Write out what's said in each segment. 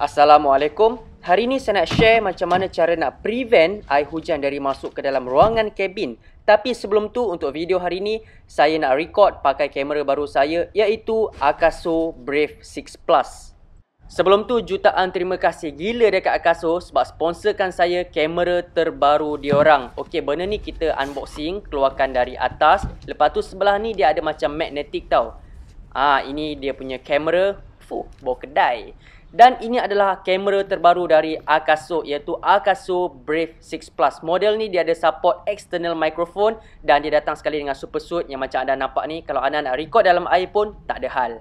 Assalamualaikum. Hari ini saya nak share macam mana cara nak prevent air hujan dari masuk ke dalam ruangan kabin. Tapi sebelum tu untuk video hari ini saya nak record pakai kamera baru saya iaitu Akaso Brave 6 Plus. Sebelum tu jutaan terima kasih gila dekat Akaso sebab sponsorkan saya kamera terbaru diorang. Okey, benda ni kita unboxing, keluarkan dari atas. Lepas tu sebelah ni dia ada macam magnetik tau. Ah, ha, ini dia punya kamera. Fuh, bawa kedai. Dan ini adalah kamera terbaru dari Akaso iaitu Akaso Brave 6 Plus. Model ni dia ada support external microphone dan dia datang sekali dengan super suit yang macam anda nampak ni. Kalau anda nak record dalam air pun tak ada hal.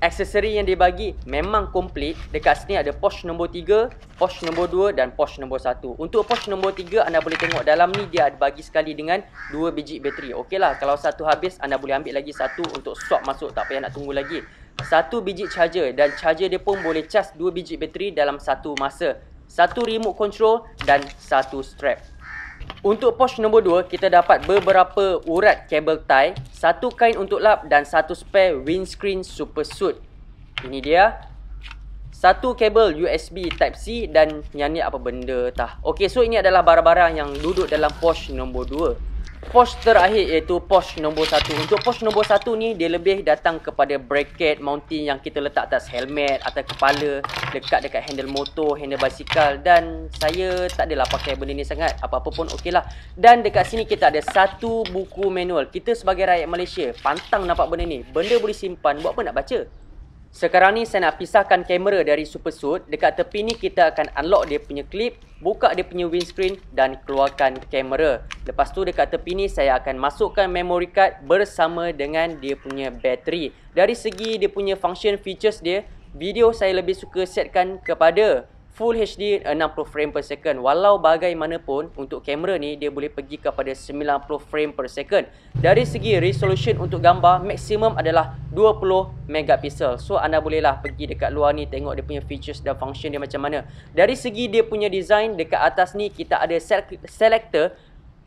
Aksesori yang dia bagi memang komplit. Dekat sini ada Porsche nombor 3, Porsche nombor 2 dan Porsche nombor 1. Untuk Porsche nombor 3 anda boleh tengok dalam ni dia ada bagi sekali dengan 2 biji bateri. Okey lah, kalau satu habis anda boleh ambil lagi satu untuk swap masuk tak payah nak tunggu lagi satu biji charger dan charger dia pun boleh charge dua biji bateri dalam satu masa. Satu remote control dan satu strap. Untuk poch nombor dua kita dapat beberapa urat kabel tie, satu kain untuk lap dan satu spare windscreen super suit. Ini dia. Satu kabel USB type C dan yang ni apa benda tah. Okey, so ini adalah barang-barang yang duduk dalam poch nombor dua. Posh terakhir iaitu Posh nombor 1 Untuk Posh nombor 1 ni Dia lebih datang kepada bracket mounting Yang kita letak atas helmet atau kepala Dekat dekat handle motor, handle basikal Dan saya tak adalah pakai benda ni sangat Apa-apa pun okey lah Dan dekat sini kita ada satu buku manual Kita sebagai rakyat Malaysia Pantang nampak benda ni Benda boleh simpan Buat apa nak baca? Sekarang ni saya nak pisahkan kamera dari Super Suit. Dekat tepi ni kita akan unlock dia punya clip, buka dia punya windscreen dan keluarkan kamera. Lepas tu dekat tepi ni saya akan masukkan memory card bersama dengan dia punya bateri. Dari segi dia punya function features dia, video saya lebih suka setkan kepada Full HD 60 eh, frame per second. Walau bagaimanapun untuk kamera ni dia boleh pergi kepada 90 frame per second. Dari segi resolution untuk gambar maksimum adalah 20 megapixel. So anda bolehlah pergi dekat luar ni tengok dia punya features dan function dia macam mana. Dari segi dia punya design dekat atas ni kita ada selector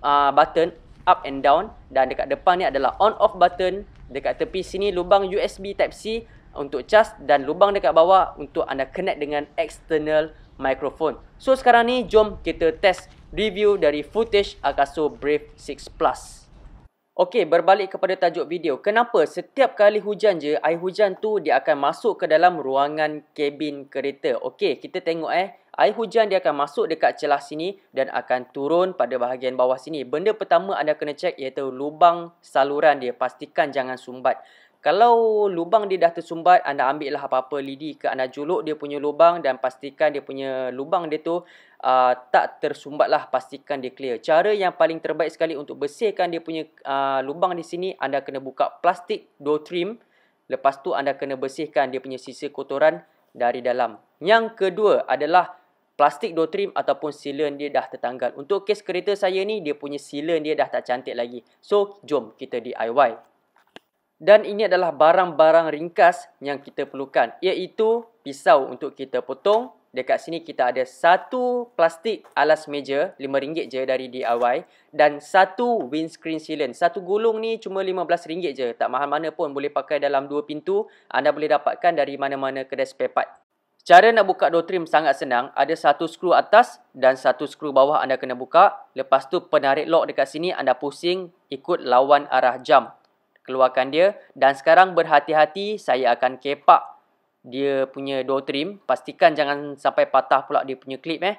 uh, button up and down dan dekat depan ni adalah on off button. Dekat tepi sini lubang USB type C untuk cas dan lubang dekat bawah untuk anda connect dengan external microphone. So sekarang ni jom kita test review dari footage Akaso Brave 6 Plus. Okey, berbalik kepada tajuk video. Kenapa setiap kali hujan je, air hujan tu dia akan masuk ke dalam ruangan kabin kereta? Okey, kita tengok eh. Air hujan dia akan masuk dekat celah sini dan akan turun pada bahagian bawah sini. Benda pertama anda kena cek iaitu lubang saluran dia. Pastikan jangan sumbat. Kalau lubang dia dah tersumbat, anda ambil lah apa-apa lidi ke anda juluk dia punya lubang dan pastikan dia punya lubang dia tu uh, tak tersumbat lah. Pastikan dia clear. Cara yang paling terbaik sekali untuk bersihkan dia punya uh, lubang di sini, anda kena buka plastik door trim. Lepas tu anda kena bersihkan dia punya sisa kotoran dari dalam. Yang kedua adalah plastik door trim ataupun silen dia dah tertanggal. Untuk kes kereta saya ni, dia punya silen dia dah tak cantik lagi. So, jom kita DIY. Dan ini adalah barang-barang ringkas yang kita perlukan iaitu pisau untuk kita potong. Dekat sini kita ada satu plastik alas meja RM5 je dari DIY dan satu windscreen sealant. Satu gulung ni cuma RM15 je. Tak mahal mana pun boleh pakai dalam dua pintu. Anda boleh dapatkan dari mana-mana kedai spare part. Cara nak buka door trim sangat senang. Ada satu skru atas dan satu skru bawah anda kena buka. Lepas tu penarik lock dekat sini anda pusing ikut lawan arah jam keluarkan dia dan sekarang berhati-hati saya akan kepak dia punya door trim pastikan jangan sampai patah pula dia punya clip eh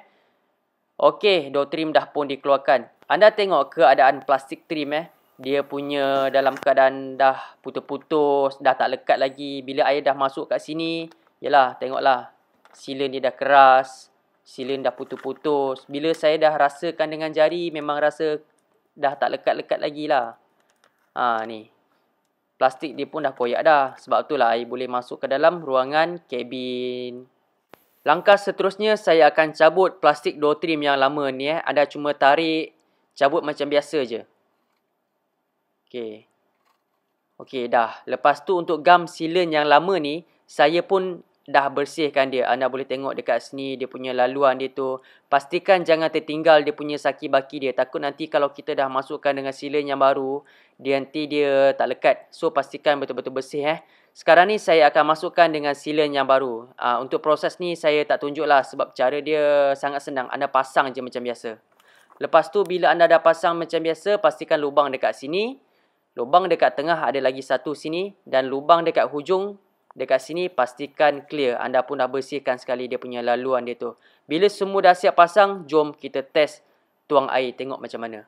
okey door trim dah pun dikeluarkan anda tengok keadaan plastik trim eh dia punya dalam keadaan dah putus-putus dah tak lekat lagi bila air dah masuk kat sini yalah tengoklah silen dia dah keras silen dah putus-putus bila saya dah rasakan dengan jari memang rasa dah tak lekat-lekat lagi lah ha ni plastik dia pun dah koyak dah. Sebab itulah air boleh masuk ke dalam ruangan kabin. Langkah seterusnya saya akan cabut plastik door trim yang lama ni eh. Anda cuma tarik, cabut macam biasa je. Okay, okay dah. Lepas tu untuk gam silen yang lama ni, saya pun dah bersihkan dia. Anda boleh tengok dekat sini dia punya laluan dia tu. Pastikan jangan tertinggal dia punya saki baki dia. Takut nanti kalau kita dah masukkan dengan silen yang baru, dia nanti dia tak lekat. So pastikan betul-betul bersih eh. Sekarang ni saya akan masukkan dengan silen yang baru. Uh, untuk proses ni saya tak tunjuk lah sebab cara dia sangat senang. Anda pasang je macam biasa. Lepas tu bila anda dah pasang macam biasa, pastikan lubang dekat sini. Lubang dekat tengah ada lagi satu sini dan lubang dekat hujung dekat sini pastikan clear anda pun dah bersihkan sekali dia punya laluan dia tu bila semua dah siap pasang jom kita test tuang air tengok macam mana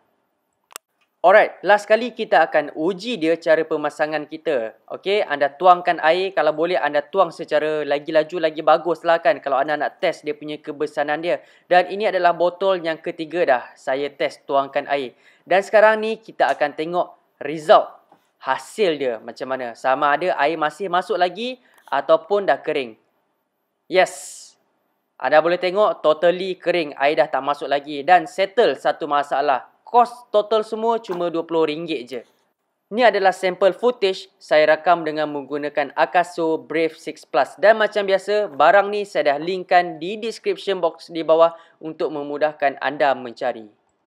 alright last kali kita akan uji dia cara pemasangan kita Okay, anda tuangkan air kalau boleh anda tuang secara lagi laju lagi bagus lah kan kalau anda nak test dia punya kebesanan dia dan ini adalah botol yang ketiga dah saya test tuangkan air dan sekarang ni kita akan tengok result hasil dia macam mana. Sama ada air masih masuk lagi ataupun dah kering. Yes. Anda boleh tengok totally kering. Air dah tak masuk lagi. Dan settle satu masalah. Kos total semua cuma RM20 je. Ni adalah sampel footage saya rakam dengan menggunakan Akaso Brave 6 Plus. Dan macam biasa, barang ni saya dah linkkan di description box di bawah untuk memudahkan anda mencari.